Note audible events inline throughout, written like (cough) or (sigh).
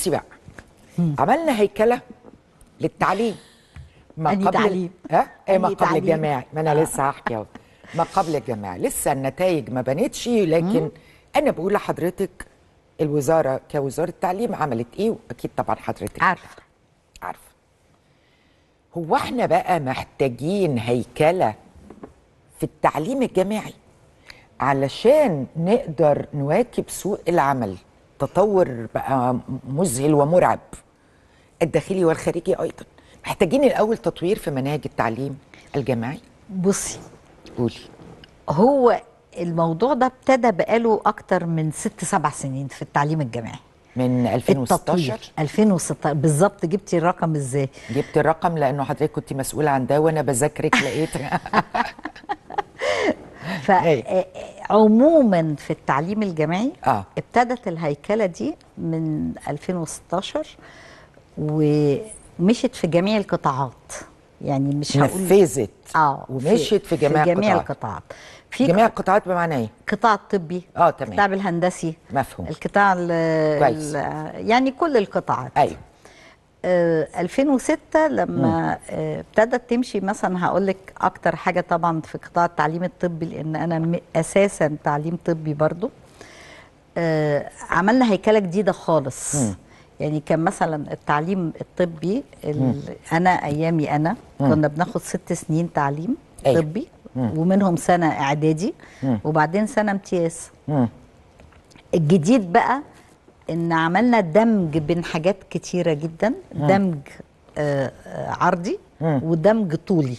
بصي بقى مم. عملنا هيكله للتعليم ما قبل تعليم ها أه؟ ما قبل الجماعي ما انا آه. لسه هحكي اهو ما قبل الجماعي لسه النتائج ما بنتش لكن مم. انا بقول لحضرتك الوزاره كوزاره التعليم عملت ايه واكيد طبعا حضرتك عارفه عارفه هو احنا بقى محتاجين هيكله في التعليم الجامعي علشان نقدر نواكب سوق العمل التطور بقى مذهل ومرعب الداخلي والخارجي ايضا محتاجين الاول تطوير في مناهج التعليم الجامعي بصي قولي هو الموضوع ده ابتدى بقاله اكتر من ست سبع سنين في التعليم الجامعي من 2016 2016 بالظبط جبتي الرقم ازاي جبت الرقم لانه حضرتك كنت مسؤوله عن ده وانا بذاكرك لقيت (laughs) (laughs) ف عموما في التعليم الجامعي آه. ابتدت الهيكله دي من 2016 ومشت في جميع القطاعات يعني مش هقول نفذت اه ومشيت في جميع, في جميع القطاعات, القطاعات. في جميع القطاعات بمعنى ايه؟ القطاع الطبي اه تمام القطاع الهندسي مفهوم القطاع يعني كل القطاعات ايوه 2006 آه، لما آه، ابتدت تمشي مثلا هقول لك اكتر حاجه طبعا في قطاع التعليم الطبي لان انا اساسا تعليم طبي برضو آه، عملنا هيكله جديده خالص يعني كان مثلا التعليم الطبي انا ايامي انا كنا بناخد ست سنين تعليم أيوة. طبي ومنهم سنه اعدادي وبعدين سنه امتياز الجديد بقى ان عملنا دمج بين حاجات كتيره جدا دمج آه, آه، عرضي ودمج طولي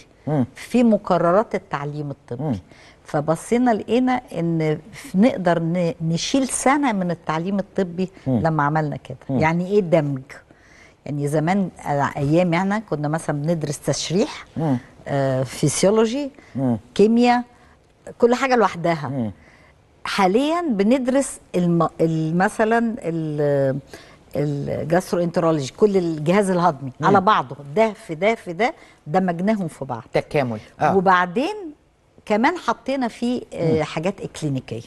في مقررات التعليم الطبي فبصينا لقينا ان نقدر نشيل سنه من التعليم الطبي لما عملنا كده يعني ايه دمج يعني زمان آه، ايام احنا يعني كنا مثلا بندرس تشريح آه فيسيولوجي كيمياء كل حاجه لوحدها حاليا بندرس الم... مثلا الجاسترو انترولوجي كل الجهاز الهضمي مم. على بعضه ده في ده في ده دمجناهم في بعض تكامل آه. وبعدين كمان حطينا فيه آه، مم. حاجات اكلينيكيه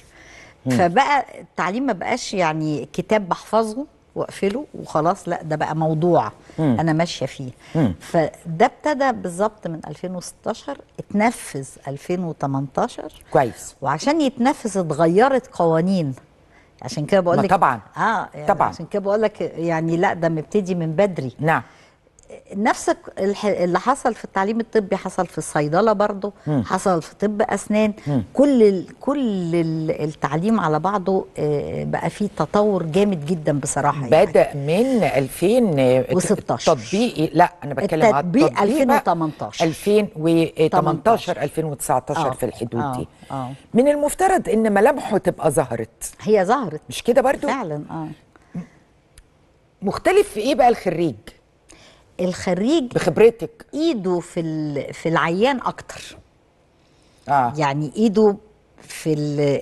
فبقى التعليم ما بقاش يعني كتاب بحفظه واقفله وخلاص لا ده بقى موضوع مم. انا ماشيه فيه مم. فده ابتدى بالظبط من 2016 اتنفذ 2018 كويس وعشان يتنفذ اتغيرت قوانين عشان كده بقول لك طبعا اه يعني طبعا عشان كده بقول لك يعني لا ده مبتدي من بدري نعم نفس اللي حصل في التعليم الطبي حصل في الصيدله برضه حصل في طب اسنان مم. كل ال كل التعليم على بعضه آه، بقى فيه تطور جامد جدا بصراحه يعني. بدا يعني. من 2016 آه، تطبيقي لا انا بتكلم على التطبيق 2018 2018 2019 آه. في الحدود دي آه. آه. من المفترض ان ملامحه تبقى ظهرت هي ظهرت مش كده برضه؟ فعلا اه مختلف في ايه بقى الخريج الخريج بخبرتك ايده في في العيان اكتر آه. يعني ايده في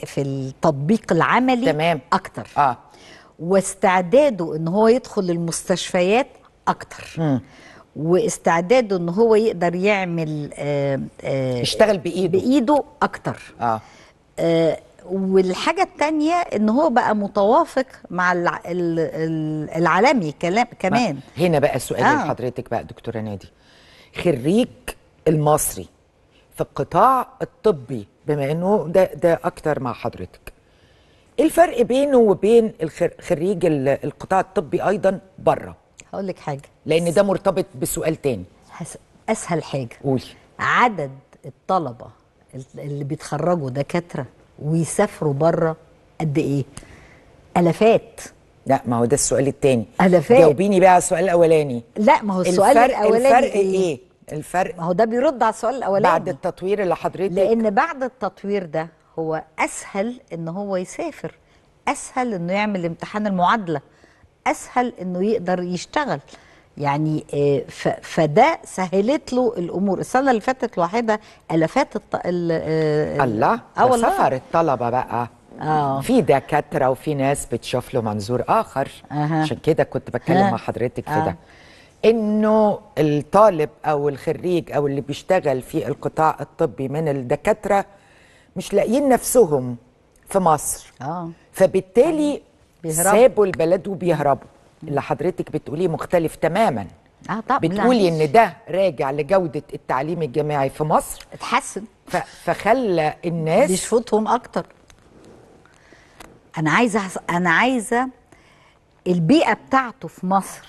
في التطبيق العملي تمام. اكتر آه. واستعداده ان هو يدخل المستشفيات اكتر م. واستعداده ان هو يقدر يعمل اشتغل آه، آه، يشتغل بايده بايده اكتر آه. آه والحاجة التانية ان هو بقى متوافق مع العالمي كمان هنا بقى السؤال آه. لحضرتك بقى دكتورة نادي خريج المصري في القطاع الطبي بما انه ده ده اكتر مع حضرتك ايه الفرق بينه وبين خريج القطاع الطبي ايضا بره هقول لك حاجه لان ده مرتبط بسؤال تاني هس... اسهل حاجه قولي عدد الطلبه اللي بيتخرجوا دكاتره ويسافروا بره قد ايه؟ الافات لا ما هو ده السؤال الثاني الافات جاوبيني بقى على السؤال الاولاني لا ما هو السؤال الفرق الاولاني الفرق ايه؟, إيه؟ الفرق ما هو ده بيرد على السؤال الاولاني بعد التطوير اللي حضرتك لان بعد التطوير ده هو اسهل ان هو يسافر اسهل انه يعمل امتحان المعادله اسهل انه يقدر يشتغل يعني آه، فده سهلت له الامور السنه اللي فاتت لوحدها الافات الط... ال... آه، الله سفر الطلبه بقى أوه. في دكاتره وفي ناس بتشوف له منظور اخر أه. عشان كده كنت بتكلم أه. مع حضرتك في أه. ده انه الطالب او الخريج او اللي بيشتغل في القطاع الطبي من الدكاتره مش لاقيين نفسهم في مصر أوه. فبالتالي بيهربوا سابوا البلد وبيهربوا اللي حضرتك بتقوليه مختلف تماما اه طبعا بتقولي ان ده راجع لجوده التعليم الجامعي في مصر اتحسن فخلى الناس بيشفطهم اكتر انا عايزه انا عايزه البيئه بتاعته في مصر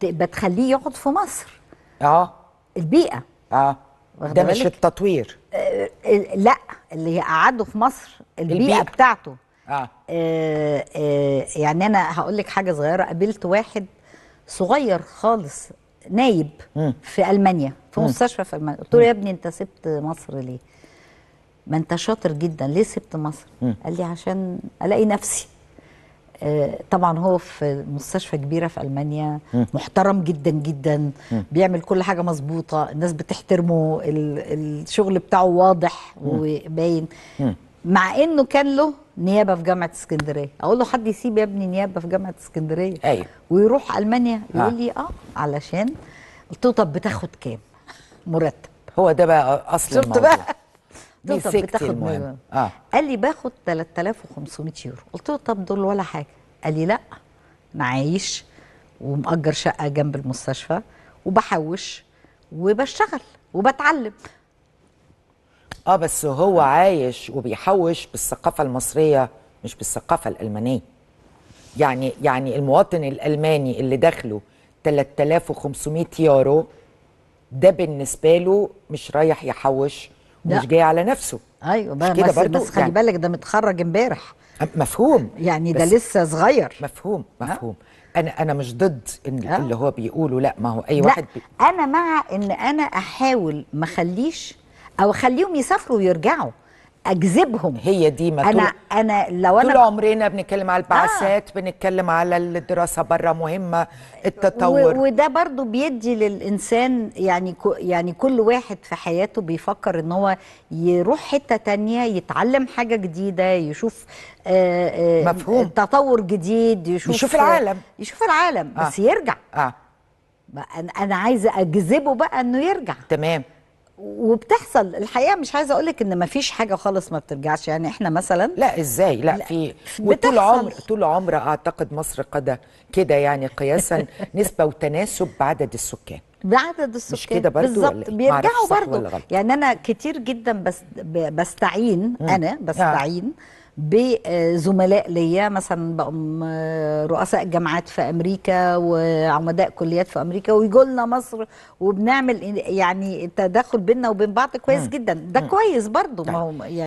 تبقى تخليه يقعد في مصر اه البيئه اه ده مش التطوير آه لا اللي قعده في مصر البيئة, البيئة. بتاعته آه. آه آه يعني انا هقول لك حاجه صغيره قابلت واحد صغير خالص نايب م. في المانيا في مستشفى في المانيا قلت له يا ابني انت سبت مصر ليه ما انت شاطر جدا ليه سبت مصر م. قال لي عشان الاقي نفسي آه طبعا هو في مستشفى كبيره في المانيا م. محترم جدا جدا م. بيعمل كل حاجه مظبوطه الناس بتحترمه الشغل بتاعه واضح وباين مع انه كان له نيابه في جامعه اسكندريه اقول له حد يسيب يا ابني نيابه في جامعه اسكندريه ايوه ويروح المانيا يقول لي اه علشان قلت له طب بتاخد كام مرتب هو ده بقى اصل شفت الموضوع. بقى قلت له طب بتاخد كام آه. قال لي باخد 3500 يورو قلت له طب دول ولا حاجه قال لي لا انا عايش ومأجر شقه جنب المستشفى وبحوش وبشتغل وبتعلم اه بس هو آه. عايش وبيحوش بالثقافه المصريه مش بالثقافه الالمانيه يعني يعني المواطن الالماني اللي دخله 3500 يورو ده بالنسبه له مش رايح يحوش مش جاي على نفسه ايوه بقى كده بس خلي يعني بالك ده متخرج امبارح مفهوم يعني ده لسه صغير مفهوم مفهوم انا انا مش ضد إن اللي هو بيقوله لا ما هو اي لا واحد بي... انا مع ان انا احاول ما اخليش او اخليهم يسافروا ويرجعوا اجذبهم هي دي ما انا انا لو انا طول عمرنا بنتكلم على البعثات آه. بنتكلم على الدراسه بره مهمه التطور وده برضو بيدي للانسان يعني يعني كل واحد في حياته بيفكر ان هو يروح حته تانية يتعلم حاجه جديده يشوف آه، آه، مفهوم تطور جديد يشوف يشوف العالم يشوف العالم آه. بس يرجع اه انا عايزه اجذبه بقى انه يرجع تمام وبتحصل الحقيقه مش عايزه اقول لك ان ما فيش حاجه خالص ما بترجعش يعني احنا مثلا لا ازاي لا, لا في وطول عمر طول عمر اعتقد مصر قد كده يعني قياسا (laughs) نسبه وتناسب بعدد السكان بعدد السكان مش كده برضه بالظبط إيه؟ بيرجعوا برضه يعني انا كتير جدا بس بستعين انا آه. بستعين آه. بزملاء ليا مثلا بقوا آه، رؤساء جامعات في امريكا وعمداء كليات في امريكا ويجوا لنا مصر وبنعمل يعني التداخل بيننا وبين بعض كويس جدا ده كويس برضه طيب. ما هو يعني